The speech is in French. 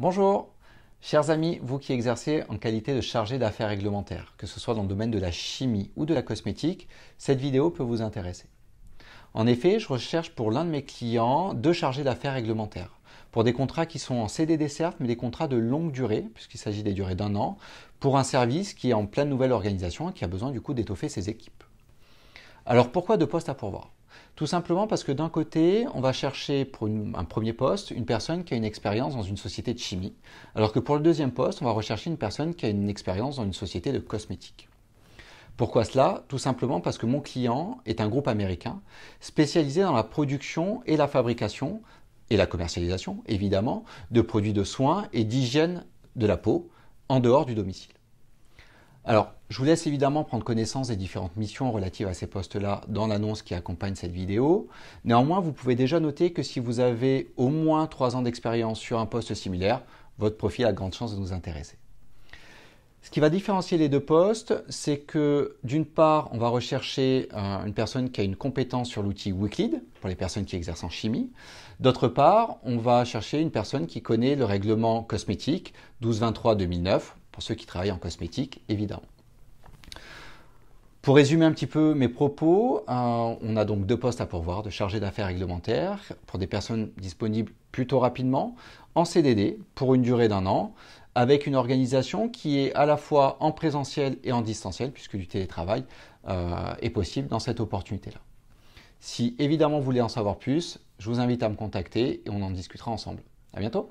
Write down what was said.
Bonjour Chers amis, vous qui exercez en qualité de chargé d'affaires réglementaires, que ce soit dans le domaine de la chimie ou de la cosmétique, cette vidéo peut vous intéresser. En effet, je recherche pour l'un de mes clients deux chargés d'affaires réglementaires, pour des contrats qui sont en CDD certes, mais des contrats de longue durée, puisqu'il s'agit des durées d'un an, pour un service qui est en pleine nouvelle organisation et qui a besoin du coup d'étoffer ses équipes. Alors pourquoi deux postes à pourvoir tout simplement parce que d'un côté, on va chercher pour un premier poste une personne qui a une expérience dans une société de chimie, alors que pour le deuxième poste, on va rechercher une personne qui a une expérience dans une société de cosmétiques. Pourquoi cela Tout simplement parce que mon client est un groupe américain spécialisé dans la production et la fabrication, et la commercialisation évidemment, de produits de soins et d'hygiène de la peau en dehors du domicile. Alors, je vous laisse évidemment prendre connaissance des différentes missions relatives à ces postes-là dans l'annonce qui accompagne cette vidéo. Néanmoins, vous pouvez déjà noter que si vous avez au moins 3 ans d'expérience sur un poste similaire, votre profil a grandes chances de nous intéresser. Ce qui va différencier les deux postes, c'est que d'une part, on va rechercher euh, une personne qui a une compétence sur l'outil Wiklid, pour les personnes qui exercent en chimie. D'autre part, on va chercher une personne qui connaît le règlement cosmétique 1223-2009 pour ceux qui travaillent en cosmétique, évidemment. Pour résumer un petit peu mes propos, euh, on a donc deux postes à pourvoir de chargé d'affaires réglementaires pour des personnes disponibles plutôt rapidement en CDD pour une durée d'un an avec une organisation qui est à la fois en présentiel et en distanciel puisque du télétravail euh, est possible dans cette opportunité-là. Si évidemment vous voulez en savoir plus, je vous invite à me contacter et on en discutera ensemble. À bientôt!